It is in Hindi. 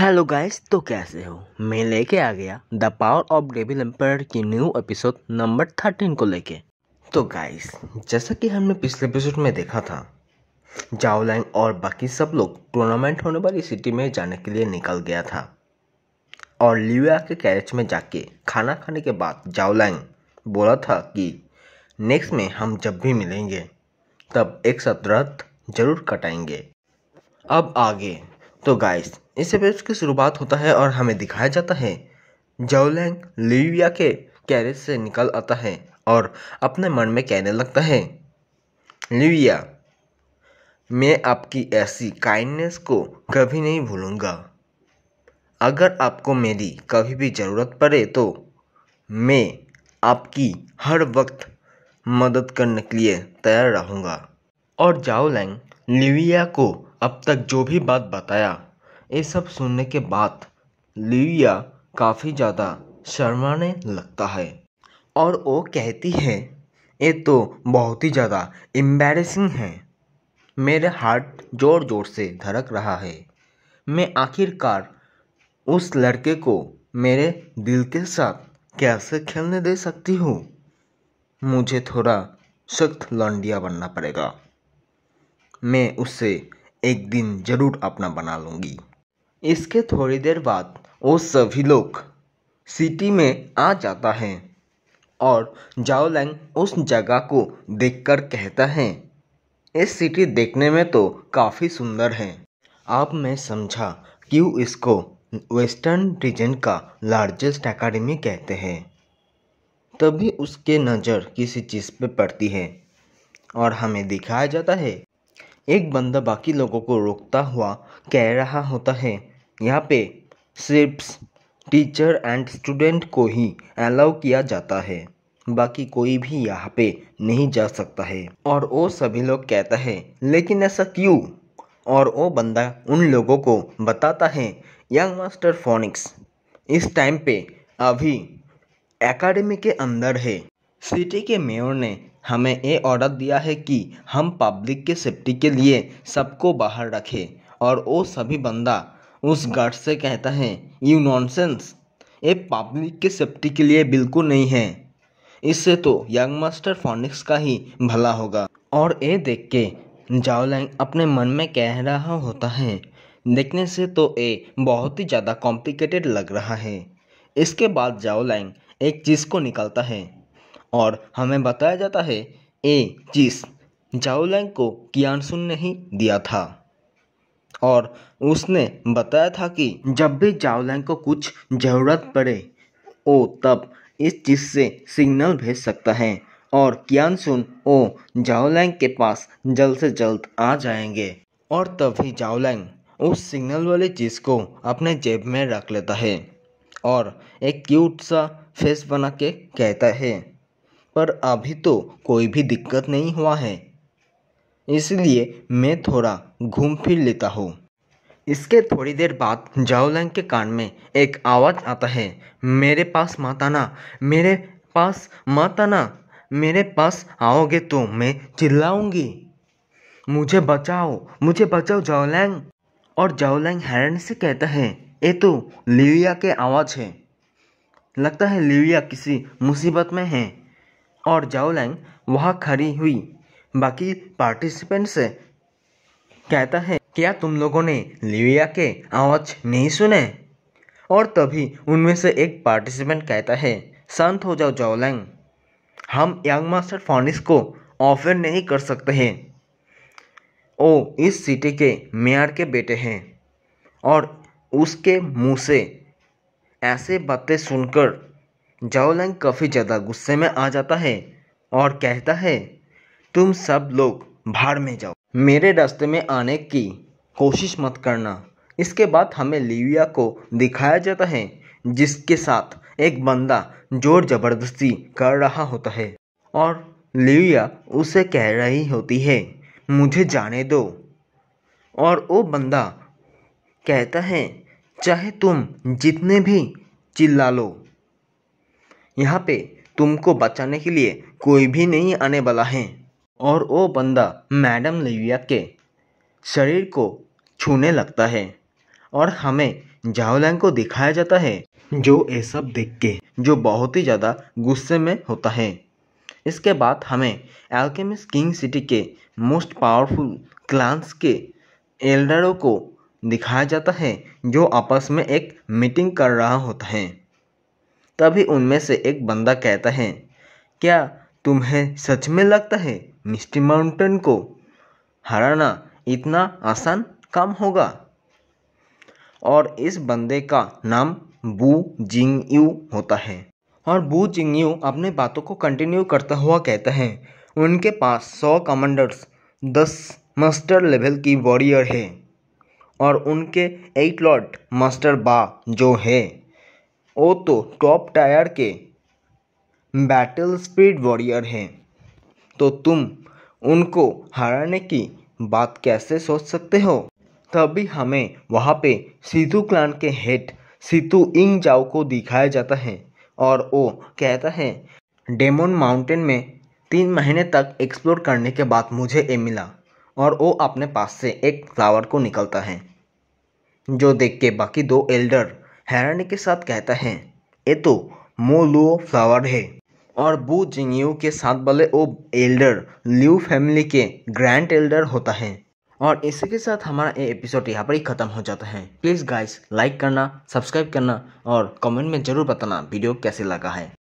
हेलो गाइस तो कैसे हो मैं लेके आ गया the power of devil empire की न्यू एपिसोड नंबर थर्टीन को लेके तो गाइस जैसा कि हमने पिछले एपिसोड में देखा था जाओलैंग और बाकी सब लोग टूर्नामेंट होने वाली सिटी में जाने के लिए निकल गया था और लिविया के कैरेज में जाके खाना खाने के बाद जाओलैंग बोला था कि नेक्स्ट में हम जब भी मिलेंगे तब एक साथ जरूर कटाएंगे अब आगे तो गाइस इस एपिसोड की शुरुआत होता है और हमें दिखाया जाता है जोलैंग लिविया के कैरेज से निकल आता है और अपने मन में कहने लगता है लिविया मैं आपकी ऐसी काइंडनेस को कभी नहीं भूलूंगा अगर आपको मेरी कभी भी ज़रूरत पड़े तो मैं आपकी हर वक्त मदद करने के लिए तैयार रहूँगा और जाओलैंग लिविया को अब तक जो भी बात बताया ये सब सुनने के बाद लिविया काफ़ी ज़्यादा शर्माने लगता है और वो कहती है ये तो बहुत ही ज़्यादा एम्बेरसिंग है मेरे हार्ट ज़ोर ज़ोर से धड़क रहा है मैं आखिरकार उस लड़के को मेरे दिल के साथ कैसे खेलने दे सकती हूँ मुझे थोड़ा सख्त लौंडिया बनना पड़ेगा मैं उससे एक दिन ज़रूर अपना बना लूँगी इसके थोड़ी देर बाद वो सभी लोग सिटी में आ जाता है और जाओलैंग उस जगह को देखकर कहता है इस सिटी देखने में तो काफ़ी सुंदर है आप मैं समझा क्यों इसको वेस्टर्न रीजन का लार्जेस्ट एकेडमी कहते हैं तभी उसके नज़र किसी चीज़ पे पड़ती है और हमें दिखाया जाता है एक बंदा बाकी लोगों को रोकता हुआ कह रहा होता है यहाँ पे सिर्फ टीचर एंड स्टूडेंट को ही अलाउ किया जाता है बाकी कोई भी यहाँ पे नहीं जा सकता है और वो सभी लोग कहता है लेकिन ऐसा क्यों और वो बंदा उन लोगों को बताता है यंग मास्टर फोनिक्स इस टाइम पे अभी एकेडमी के अंदर है सिटी के मेयर ने हमें ये ऑर्डर दिया है कि हम पब्लिक के सेफ्टी के लिए सबको बाहर रखें और वो सभी बंदा उस गार्ड से कहता है यू नॉनसेंस ये पब्लिक के सेफ्टी के लिए बिल्कुल नहीं है इससे तो यंग मास्टर फोनिक्स का ही भला होगा और ये देख के जाओलैंग अपने मन में कह रहा होता है देखने से तो ये बहुत ही ज़्यादा कॉम्प्लिकेटेड लग रहा है इसके बाद जाओलैंग एक चीज़ को निकालता है और हमें बताया जाता है ए चीस जाओलैंग को कियानसुन ने ही दिया था और उसने बताया था कि जब भी जाओलैंग को कुछ ज़रूरत पड़े ओ तब इस चीज़ से सिग्नल भेज सकता है और सुन ओ जाओलैंग के पास जल्द से जल्द आ जाएंगे और तभी जाओलैंग उस सिग्नल वाली चीज़ को अपने जेब में रख लेता है और एक क्यूट सा फेस बना के कहता है पर अभी तो कोई भी दिक्कत नहीं हुआ है इसलिए मैं थोड़ा घूम फिर लेता हूँ इसके थोड़ी देर बाद जाओलैंग के कान में एक आवाज़ आता है मेरे पास माताना मेरे पास माताना मेरे पास आओगे तो मैं चिल्लाऊंगी मुझे बचाओ मुझे बचाओ जाओलैंग और जाओलैंग हैरन से कहता है ये तो लिविया के आवाज़ है लगता है लिविया किसी मुसीबत में है और जाओलैंग वहाँ खड़ी हुई बाकी पार्टिसिपेंट से कहता है क्या तुम लोगों ने लिविया के आवाज़ नहीं सुने और तभी उनमें से एक पार्टिसिपेंट कहता है शांत हो जाओ जाओलैंग हम यंग मास्टर फॉनिस को ऑफर नहीं कर सकते हैं ओ इस सिटी के मेयर के बेटे हैं और उसके मुंह से ऐसे बातें सुनकर जाओलैंग काफ़ी ज़्यादा गुस्से में आ जाता है और कहता है तुम सब लोग भाड़ में जाओ मेरे रास्ते में आने की कोशिश मत करना इसके बाद हमें लिविया को दिखाया जाता है जिसके साथ एक बंदा जोर ज़बरदस्ती कर रहा होता है और लिविया उसे कह रही होती है मुझे जाने दो और वो बंदा कहता है चाहे तुम जितने भी चिल्ला लो यहाँ पे तुमको बचाने के लिए कोई भी नहीं आने वाला है और वो बंदा मैडम लिविया के शरीर को छूने लगता है और हमें जावलैंग को दिखाया जाता है जो ये सब देख के जो बहुत ही ज़्यादा गुस्से में होता है इसके बाद हमें एल्केमिस किंग सिटी के मोस्ट पावरफुल क्लांस के एल्डरों को दिखाया जाता है जो आपस में एक मीटिंग कर रहा होता है तभी उनमें से एक बंदा कहता है क्या तुम्हें सच में लगता है मिस्टी माउंटेन को हराना इतना आसान काम होगा और इस बंदे का नाम बू जिंग यू होता है और बू जिंग यू अपने बातों को कंटिन्यू करता हुआ कहता है उनके पास सौ कमांडर्स दस मास्टर लेवल की वॉरियर है और उनके एट लॉट मास्टर बा जो है वो तो टॉप टायर के बैटल स्पीड वॉरियर हैं तो तुम उनको हराने की बात कैसे सोच सकते हो तभी हमें वहाँ पे सीधू क्लान के हेड सीतू इंग जाओ को दिखाया जाता है और वो कहता है डेमोन माउंटेन में तीन महीने तक एक्सप्लोर करने के बाद मुझे ये मिला और वो अपने पास से एक फ्लावर को निकलता है जो देख के बाकी दो एल्डर हैरानी के साथ कहता है ये तो मोलुओ फ्लावर है और बु जिंगयू के साथ वाले वो एल्डर ल्यू फैमिली के ग्रैंड एल्डर होता है और इसी के साथ हमारा ये एपिसोड यहाँ पर ही खत्म हो जाता है प्लीज़ गाइस लाइक करना सब्सक्राइब करना और कमेंट में ज़रूर बताना वीडियो कैसे लगा है